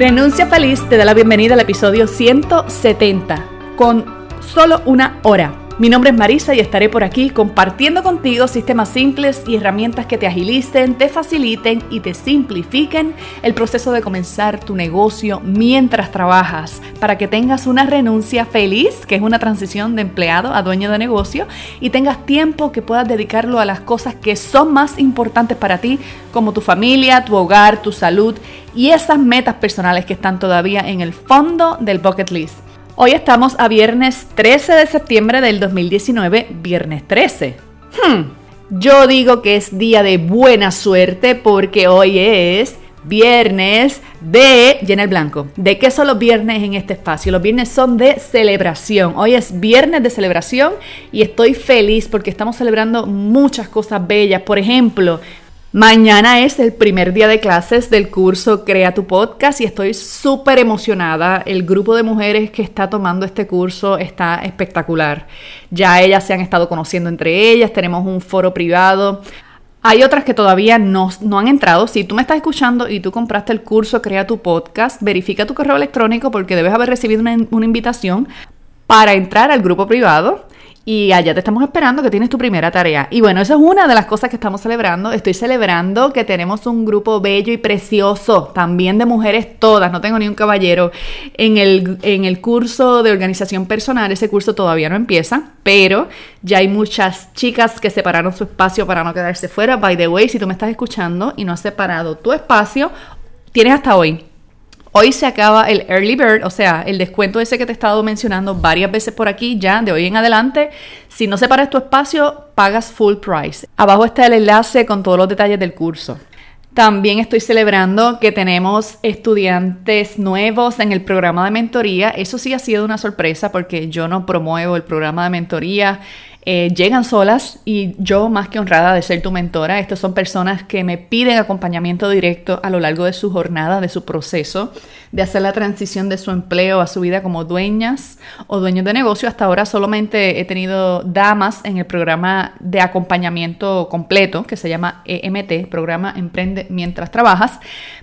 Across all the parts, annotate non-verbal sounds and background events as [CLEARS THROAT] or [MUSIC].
Renuncia Feliz te da la bienvenida al episodio 170 con solo una hora mi nombre es Marisa y estaré por aquí compartiendo contigo sistemas simples y herramientas que te agilicen, te faciliten y te simplifiquen el proceso de comenzar tu negocio mientras trabajas para que tengas una renuncia feliz, que es una transición de empleado a dueño de negocio, y tengas tiempo que puedas dedicarlo a las cosas que son más importantes para ti, como tu familia, tu hogar, tu salud y esas metas personales que están todavía en el fondo del bucket list. Hoy estamos a viernes 13 de septiembre del 2019, viernes 13. Hmm. Yo digo que es día de buena suerte porque hoy es viernes de llena el blanco. ¿De qué son los viernes en este espacio? Los viernes son de celebración. Hoy es viernes de celebración y estoy feliz porque estamos celebrando muchas cosas bellas. Por ejemplo, Mañana es el primer día de clases del curso Crea tu podcast y estoy súper emocionada. El grupo de mujeres que está tomando este curso está espectacular. Ya ellas se han estado conociendo entre ellas, tenemos un foro privado. Hay otras que todavía no, han entrado. Si tú me estás escuchando y tú compraste el curso Crea tu podcast, verifica tu correo electrónico porque debes haber recibido una invitación para entrar al grupo privado. Y allá te estamos esperando que tienes tu primera tarea. Y bueno, esa es una de las cosas que estamos celebrando. Estoy celebrando que tenemos un grupo bello y precioso, también de mujeres todas, no tengo ni un caballero, en el, en el curso de organización personal. Ese curso todavía no empieza, pero ya hay muchas chicas que separaron su espacio para no quedarse fuera. By the way, si tú me estás escuchando y no has separado tu espacio, tienes hasta hoy Hoy se acaba el early bird, o sea, el descuento ese que te he estado mencionando varias veces por aquí ya, de hoy en adelante. Si no separas tu espacio, pagas full price. Abajo está el enlace con todos los detalles del curso. También estoy celebrando que tenemos estudiantes nuevos en el programa de mentoría. Eso sí ha sido una sorpresa porque yo no promuevo el programa de mentoría. Eh, llegan solas y yo más que honrada de ser tu mentora, estas son personas que me piden acompañamiento directo a lo largo de su jornada, de su proceso de hacer la transición de su empleo a su vida como dueñas o dueños de negocio. Hasta ahora solamente he tenido damas en el programa de acompañamiento completo que se llama EMT, programa Emprende mientras trabajas,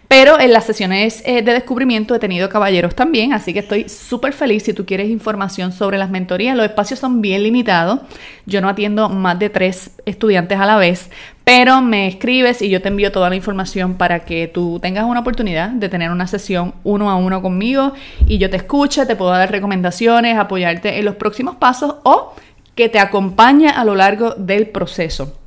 pero en las sesiones eh, de descubrimiento he tenido caballeros también, así que estoy súper feliz si tú quieres información sobre las mentorías. Los espacios son bien limitados, yo no atiendo más de tres estudiantes a la vez, pero me escribes y yo te envío toda la información para que tú tengas una oportunidad de tener una sesión uno a uno conmigo y yo te escucha te puedo dar recomendaciones, apoyarte en los próximos pasos o que te acompañe a lo largo del proceso.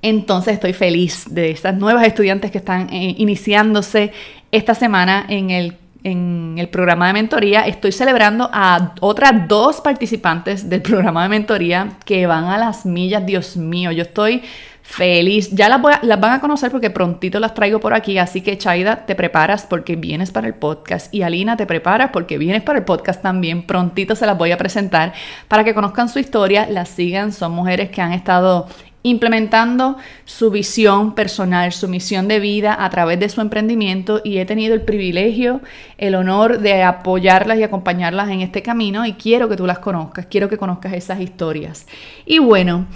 Entonces estoy feliz de estas nuevas estudiantes que están eh, iniciándose esta semana en el en el programa de mentoría, estoy celebrando a otras dos participantes del programa de mentoría que van a las millas. Dios mío, yo estoy feliz. Ya las, van a conocer porque prontito las traigo por aquí. Así que Chaida, te preparas porque vienes para el podcast. Y Alina, te preparas porque vienes para el podcast también. Prontito se las voy a presentar para que conozcan su historia, las sigan. Son mujeres que han estado implementando su visión personal, su misión de vida a través de su emprendimiento y he tenido el privilegio, el honor de apoyarlas y acompañarlas en este camino y quiero que tú las conozcas, quiero que conozcas esas historias. Y bueno,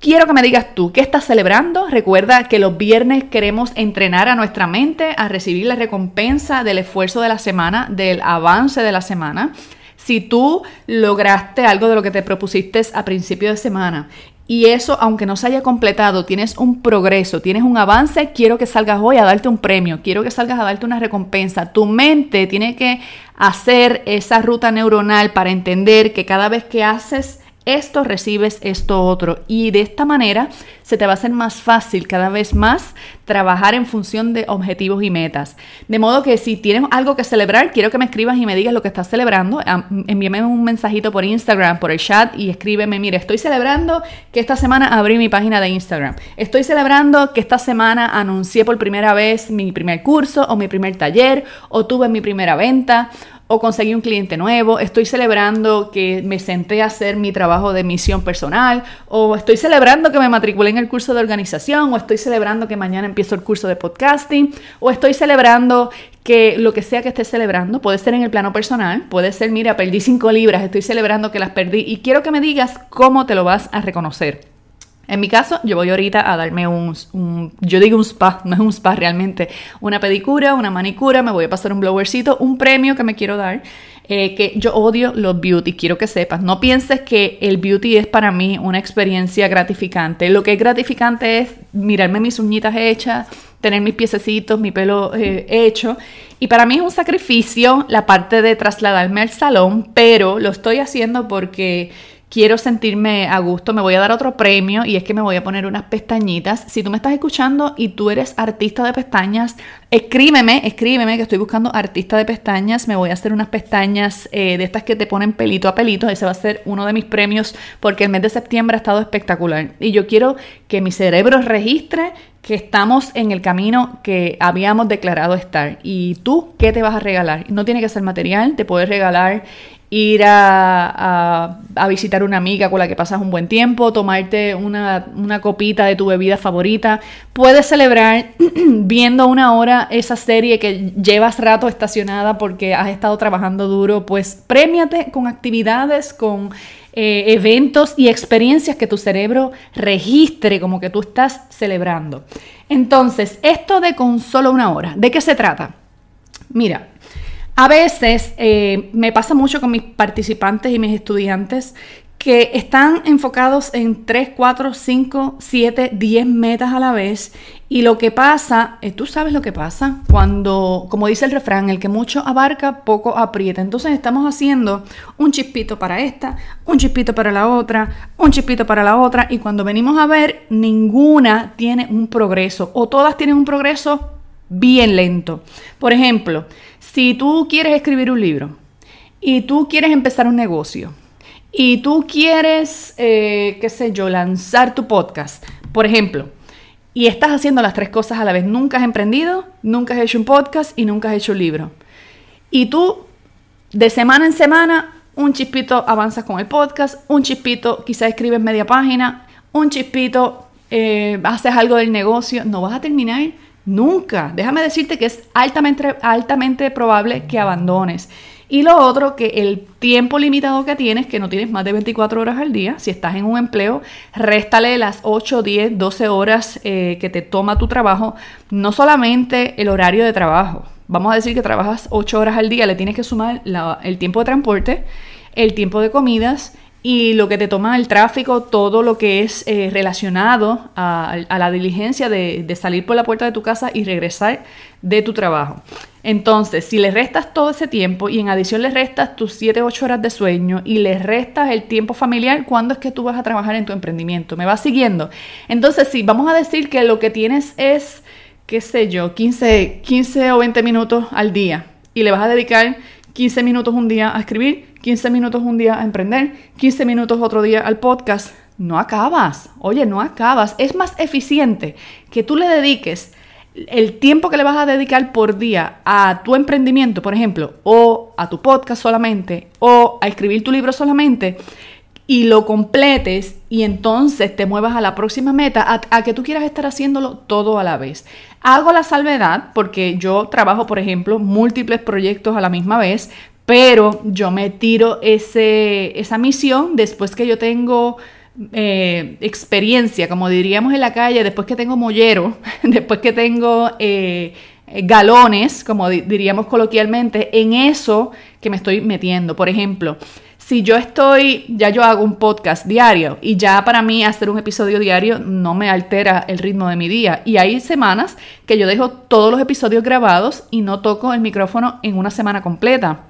Quiero que me digas tú, ¿qué estás celebrando? Recuerda que los viernes queremos entrenar a nuestra mente a recibir la recompensa del esfuerzo de la semana, del avance de la semana. Si tú lograste algo de lo que te propusiste a principio de semana y eso, aunque no se haya completado, tienes un progreso, tienes un avance, quiero que salgas hoy a darte un premio, quiero que salgas a darte una recompensa. Tu mente tiene que hacer esa ruta neuronal para entender que cada vez que haces esto recibes esto otro. Y de esta manera se te va a hacer más fácil cada vez más trabajar en función de objetivos y metas. De modo que si tienes algo que celebrar, quiero que me escribas y me digas lo que estás celebrando. Envíame un mensajito por Instagram, por el chat y escríbeme, mire, estoy celebrando que esta semana abrí mi página de Instagram. Estoy celebrando que esta semana anuncié por primera vez mi primer curso o mi primer taller o tuve mi primera venta o conseguí un cliente nuevo, estoy celebrando que me senté a hacer mi trabajo de misión personal, o estoy celebrando que me matriculé en el curso de organización, o estoy celebrando que mañana empiezo el curso de podcasting, o estoy celebrando que lo que sea que esté celebrando, puede ser en el plano personal, puede ser, mira, perdí cinco libras, estoy celebrando que las perdí y quiero que me digas cómo te lo vas a reconocer. En mi caso, yo voy ahorita a darme un, yo digo un spa, no es un spa realmente, una pedicura, una manicura, me voy a pasar un blowercito, un premio que me quiero dar. Eh, que yo odio los beauty, quiero que sepas, no pienses que el beauty es para mí una experiencia gratificante. Lo que es gratificante es mirarme mis uñitas hechas, tener mis piececitos, mi pelo eh, hecho. Y para mí es un sacrificio la parte de trasladarme al salón, pero lo estoy haciendo porque quiero sentirme a gusto, me voy a dar otro premio y es que me voy a poner unas pestañitas. Si tú me estás escuchando y tú eres artista de pestañas, escríbeme, escríbeme que estoy buscando artista de pestañas. Me voy a hacer unas pestañas eh, de estas que te ponen pelito a pelito. Ese va a ser uno de mis premios porque el mes de septiembre ha estado espectacular. Y yo quiero que mi cerebro registre que estamos en el camino que habíamos declarado estar. ¿Y tú qué te vas a regalar? No tiene que ser material, te puedes regalar ir a, a, a, visitar una amiga con la que pasas un buen tiempo, tomarte una, copita de tu bebida favorita. Puedes celebrar [CLEARS THROAT] viendo una hora esa serie que llevas rato estacionada porque has estado trabajando duro, pues premiate con actividades, con eh, eventos y experiencias que tu cerebro registre como que tú estás celebrando. Entonces, esto de con solo una hora, ¿de qué se trata? Mira, a veces eh, me pasa mucho con mis participantes y mis estudiantes que están enfocados en 3, 4, 5, 7, 10 metas a la vez. Y lo que pasa, eh, tú sabes lo que pasa, cuando, como dice el refrán, el que mucho abarca, poco aprieta. Entonces estamos haciendo un chispito para esta, un chispito para la otra, un chispito para la otra. Y cuando venimos a ver, ninguna tiene un progreso o todas tienen un progreso bien lento. Por ejemplo, si tú quieres escribir un libro y tú quieres empezar un negocio y tú quieres, eh, qué sé yo, lanzar tu podcast, por ejemplo, y estás haciendo las tres cosas a la vez, nunca has emprendido, nunca has hecho un podcast y nunca has hecho un libro. Y tú, de semana en semana, un chispito avanzas con el podcast, un chispito quizás escribes media página, un chispito eh, haces algo del negocio, no vas a terminar Nunca. Déjame decirte que es altamente, altamente probable que abandones. Y lo otro, que el tiempo limitado que tienes, que no tienes más de 24 horas al día, si estás en un empleo, réstale las 8, 10, 12 horas eh, que te toma tu trabajo, no solamente el horario de trabajo. Vamos a decir que trabajas 8 horas al día, le tienes que sumar el tiempo de transporte, el tiempo de comidas y lo que te toma el tráfico, todo lo que es eh, relacionado a, la diligencia de, salir por la puerta de tu casa y regresar de tu trabajo. Entonces, si le restas todo ese tiempo y en adición le restas tus 7-8 horas de sueño y le restas el tiempo familiar, ¿cuándo es que tú vas a trabajar en tu emprendimiento? ¿Me vas siguiendo? Entonces, sí, vamos a decir que lo que tienes es, qué sé yo, 15, 15 o 20 minutos al día y le vas a dedicar 15 minutos un día a escribir, 15 minutos un día a emprender, 15 minutos otro día al podcast. No acabas, oye, no acabas. Es más eficiente que tú le dediques el tiempo que le vas a dedicar por día a tu emprendimiento, por ejemplo, o a tu podcast solamente, o a escribir tu libro solamente, y lo completes y entonces te muevas a la próxima meta, a, que tú quieras estar haciéndolo todo a la vez. Hago la salvedad porque yo trabajo, por ejemplo, múltiples proyectos a la misma vez, pero yo me tiro ese, esa misión después que yo tengo... Eh, experiencia, como diríamos en la calle, después que tengo mollero, [LAUGHS] después que tengo eh, galones, como diríamos coloquialmente, en eso que me estoy metiendo. Por ejemplo, si yo estoy, ya yo hago un podcast diario y ya para mí hacer un episodio diario no me altera el ritmo de mi día. Y hay semanas que yo dejo todos los episodios grabados y no toco el micrófono en una semana completa.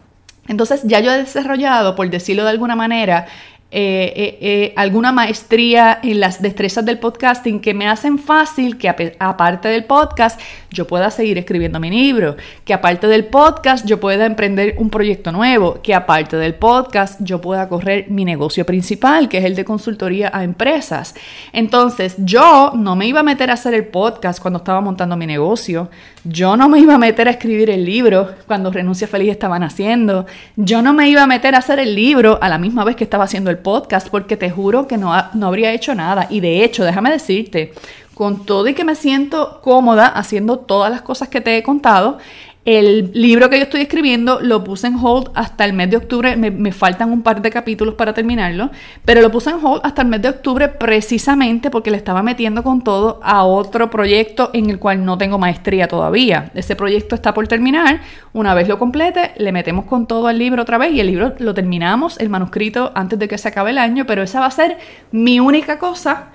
Entonces ya yo he desarrollado, por decirlo de alguna manera, eh, eh, eh, alguna maestría en las destrezas del podcasting que me hacen fácil que aparte del podcast yo pueda seguir escribiendo mi libro, que aparte del podcast yo pueda emprender un proyecto nuevo, que aparte del podcast yo pueda correr mi negocio principal, que es el de consultoría a empresas. Entonces yo no me iba a meter a hacer el podcast cuando estaba montando mi negocio, yo no me iba a meter a escribir el libro cuando Renuncia Feliz estaban haciendo, yo no me iba a meter a hacer el libro a la misma vez que estaba haciendo el podcast porque te juro que no, no habría hecho nada. Y de hecho, déjame decirte, con todo y que me siento cómoda haciendo todas las cosas que te he contado, el libro que yo estoy escribiendo lo puse en hold hasta el mes de octubre, me, faltan un par de capítulos para terminarlo, pero lo puse en hold hasta el mes de octubre precisamente porque le estaba metiendo con todo a otro proyecto en el cual no tengo maestría todavía. Ese proyecto está por terminar, una vez lo complete, le metemos con todo al libro otra vez y el libro lo terminamos, el manuscrito, antes de que se acabe el año, pero esa va a ser mi única cosa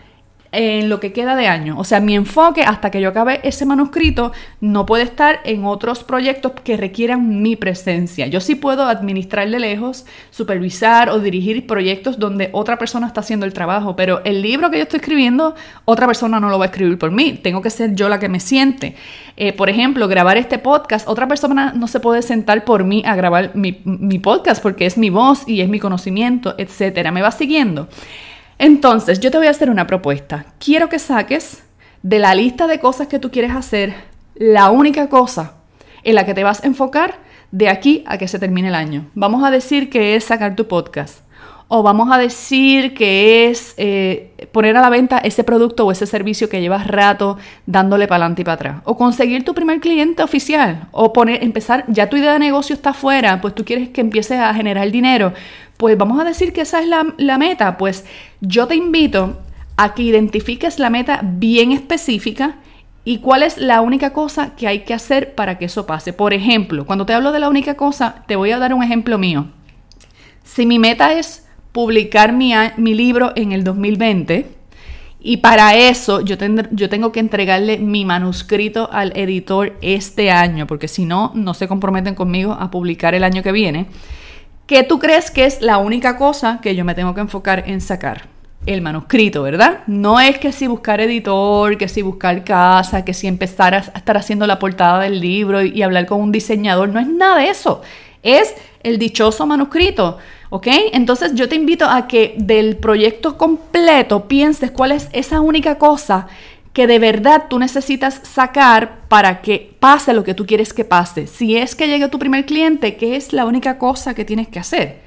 en lo que queda de año. O sea, mi enfoque hasta que yo acabe ese manuscrito no puede estar en otros proyectos que requieran mi presencia. Yo sí puedo administrar de lejos, supervisar o dirigir proyectos donde otra persona está haciendo el trabajo, pero el libro que yo estoy escribiendo, otra persona no lo va a escribir por mí. Tengo que ser yo la que me siente. Eh, por ejemplo, grabar este podcast, otra persona no se puede sentar por mí a grabar mi, mi podcast porque es mi voz y es mi conocimiento, etcétera. ¿Me va siguiendo? Entonces, yo te voy a hacer una propuesta. Quiero que saques de la lista de cosas que tú quieres hacer la única cosa en la que te vas a enfocar de aquí a que se termine el año. Vamos a decir que es sacar tu podcast. O vamos a decir que es eh, poner a la venta ese producto o ese servicio que llevas rato dándole para adelante y para atrás. O conseguir tu primer cliente oficial. O poner, empezar, ya tu idea de negocio está afuera, pues tú quieres que empieces a generar dinero pues vamos a decir que esa es la, meta, pues yo te invito a que identifiques la meta bien específica y cuál es la única cosa que hay que hacer para que eso pase. Por ejemplo, cuando te hablo de la única cosa, te voy a dar un ejemplo mío. Si mi meta es publicar mi, mi libro en el 2020, y para eso yo, yo, tengo que entregarle mi manuscrito al editor este año, porque si no, no se comprometen conmigo a publicar el año que viene. ¿Qué tú crees que es la única cosa que yo me tengo que enfocar en sacar? El manuscrito, ¿verdad? No es que si buscar editor, que si buscar casa, que si empezar a estar haciendo la portada del libro y, hablar con un diseñador, no es nada de eso. Es el dichoso manuscrito, ¿ok? Entonces yo te invito a que del proyecto completo pienses cuál es esa única cosa que de verdad tú necesitas sacar para que pase lo que tú quieres que pase. Si es que llega tu primer cliente, que es la única cosa que tienes que hacer?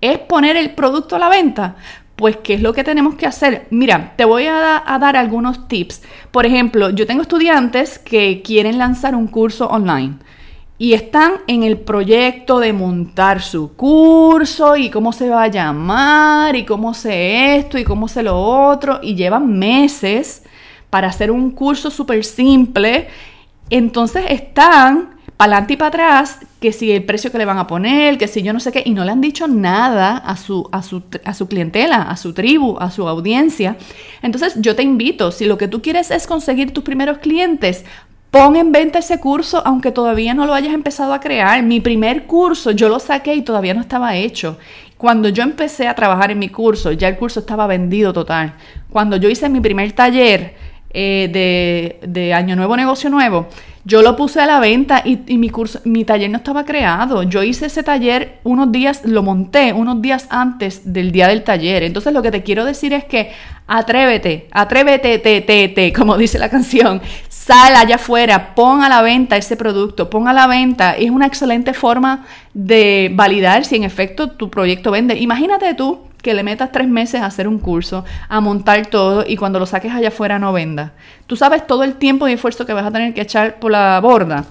¿Es poner el producto a la venta? Pues, ¿qué es lo que tenemos que hacer? Mira, te voy a, a dar algunos tips. Por ejemplo, yo tengo estudiantes que quieren lanzar un curso online y están en el proyecto de montar su curso y cómo se va a llamar y cómo se esto y cómo se lo otro y llevan meses para hacer un curso súper simple, entonces están para adelante y para atrás, que si el precio que le van a poner, que si yo no sé qué, y no le han dicho nada a su, a su, clientela, a su tribu, a su audiencia. Entonces yo te invito, si lo que tú quieres es conseguir tus primeros clientes, Pon en venta ese curso aunque todavía no lo hayas empezado a crear. Mi primer curso yo lo saqué y todavía no estaba hecho. Cuando yo empecé a trabajar en mi curso, ya el curso estaba vendido total. Cuando yo hice mi primer taller, eh, de, Año Nuevo, Negocio Nuevo, yo lo puse a la venta y, mi, curso, mi taller no estaba creado. Yo hice ese taller unos días, lo monté unos días antes del día del taller. Entonces lo que te quiero decir es que atrévete, atrévete, te, como dice la canción. Sal allá afuera, pon a la venta ese producto, pon a la venta. Es una excelente forma de validar si en efecto tu proyecto vende. Imagínate tú que le metas tres meses a hacer un curso, a montar todo y cuando lo saques allá afuera no venda Tú sabes todo el tiempo y esfuerzo que vas a tener que echar por la borda.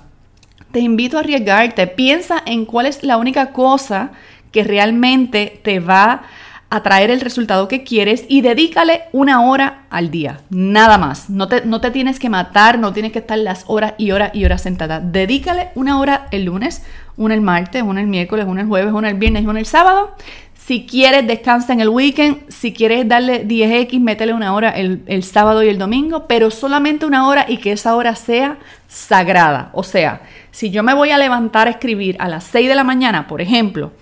Te invito a arriesgarte. Piensa en cuál es la única cosa que realmente te va a traer el resultado que quieres y dedícale una hora al día, nada más. No te, no te tienes que matar, no tienes que estar las horas y horas y horas sentada. Dedícale una hora el lunes, una el martes, una el miércoles, una el jueves, una el viernes una el sábado. Si quieres, descansa en el weekend. Si quieres darle 10x, métele una hora el, el, sábado y el domingo, pero solamente una hora y que esa hora sea sagrada. O sea, si yo me voy a levantar a escribir a las 6 de la mañana, por ejemplo,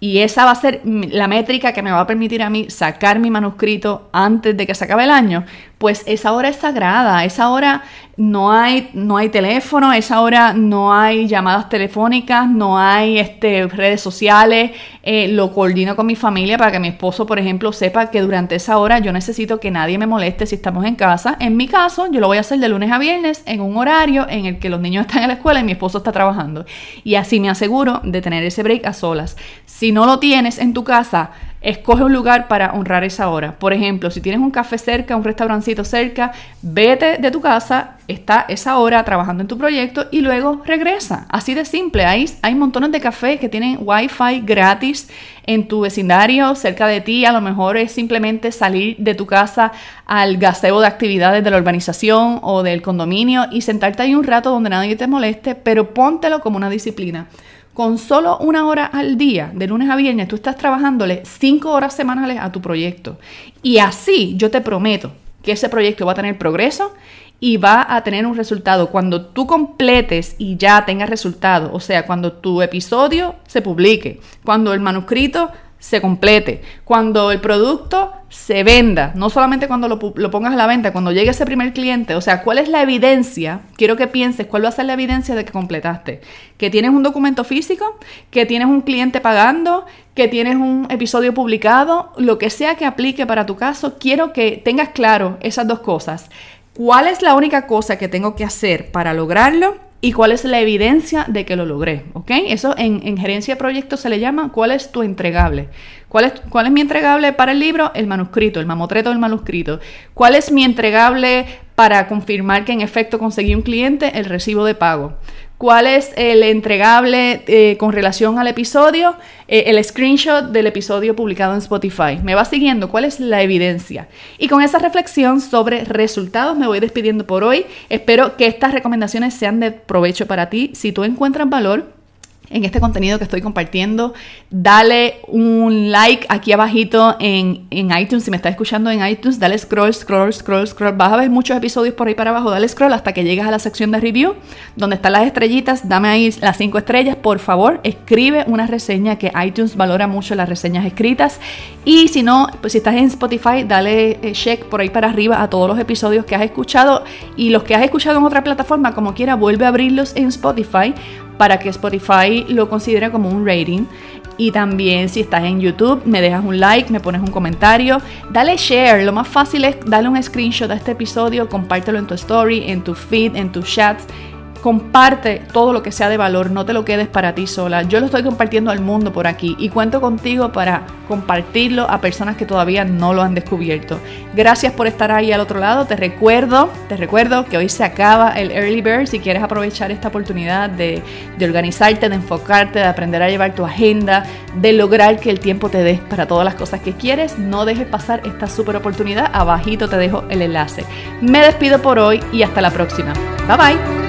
y esa va a ser la métrica que me va a permitir a mí sacar mi manuscrito antes de que se acabe el año, pues esa hora es sagrada, esa hora no hay, no hay teléfono, esa hora no hay llamadas telefónicas, no hay este, redes sociales, eh, lo coordino con mi familia para que mi esposo, por ejemplo, sepa que durante esa hora yo necesito que nadie me moleste si estamos en casa. En mi caso, yo lo voy a hacer de lunes a viernes en un horario en el que los niños están en la escuela y mi esposo está trabajando. Y así me aseguro de tener ese break a solas. Si no lo tienes en tu casa, Escoge un lugar para honrar esa hora. Por ejemplo, si tienes un café cerca, un restaurancito cerca, vete de tu casa, está esa hora trabajando en tu proyecto y luego regresa. Así de simple. Hay, hay montones de cafés que tienen wifi gratis en tu vecindario, cerca de ti. A lo mejor es simplemente salir de tu casa al gazebo de actividades de la urbanización o del condominio y sentarte ahí un rato donde nadie te moleste, pero póntelo como una disciplina con solo una hora al día, de lunes a viernes, tú estás trabajándole cinco horas semanales a tu proyecto. Y así yo te prometo que ese proyecto va a tener progreso y va a tener un resultado. Cuando tú completes y ya tengas resultado, o sea, cuando tu episodio se publique, cuando el manuscrito se complete, cuando el producto se venda, no solamente cuando lo, pongas a la venta, cuando llegue ese primer cliente, o sea, ¿cuál es la evidencia? Quiero que pienses, ¿cuál va a ser la evidencia de que completaste? Que tienes un documento físico, que tienes un cliente pagando, que tienes un episodio publicado, lo que sea que aplique para tu caso, quiero que tengas claro esas dos cosas. ¿Cuál es la única cosa que tengo que hacer para lograrlo? y cuál es la evidencia de que lo logré. ¿ok? Eso en, gerencia de proyectos se le llama cuál es tu entregable. ¿Cuál es mi entregable para el libro? El manuscrito, el mamotreto del manuscrito. ¿Cuál es mi entregable para confirmar que en efecto conseguí un cliente? El recibo de pago cuál es el entregable eh, con relación al episodio, eh, el screenshot del episodio publicado en Spotify. Me va siguiendo cuál es la evidencia. Y con esa reflexión sobre resultados me voy despidiendo por hoy. Espero que estas recomendaciones sean de provecho para ti. Si tú encuentras valor, en este contenido que estoy compartiendo. Dale un like aquí abajito en, iTunes. Si me estás escuchando en iTunes, dale scroll, scroll, scroll, scroll. Vas a ver muchos episodios por ahí para abajo. Dale scroll hasta que llegas a la sección de review, donde están las estrellitas. Dame ahí las cinco estrellas. Por favor, escribe una reseña que iTunes valora mucho las reseñas escritas. Y si no, pues si estás en Spotify, dale eh, check por ahí para arriba a todos los episodios que has escuchado. Y los que has escuchado en otra plataforma, como quiera, vuelve a abrirlos en Spotify para que Spotify lo considere como un rating. Y también si estás en YouTube, me dejas un like, me pones un comentario, dale share. Lo más fácil es darle un screenshot a este episodio, compártelo en tu story, en tu feed, en tus chats comparte todo lo que sea de valor, no te lo quedes para ti sola. Yo lo estoy compartiendo al mundo por aquí y cuento contigo para compartirlo a personas que todavía no lo han descubierto. Gracias por estar ahí al otro lado. Te recuerdo, te recuerdo que hoy se acaba el Early Bird. Si quieres aprovechar esta oportunidad de, de organizarte, de enfocarte, de aprender a llevar tu agenda, de lograr que el tiempo te des para todas las cosas que quieres, no dejes pasar esta super oportunidad. Abajito te dejo el enlace. Me despido por hoy y hasta la próxima. Bye bye.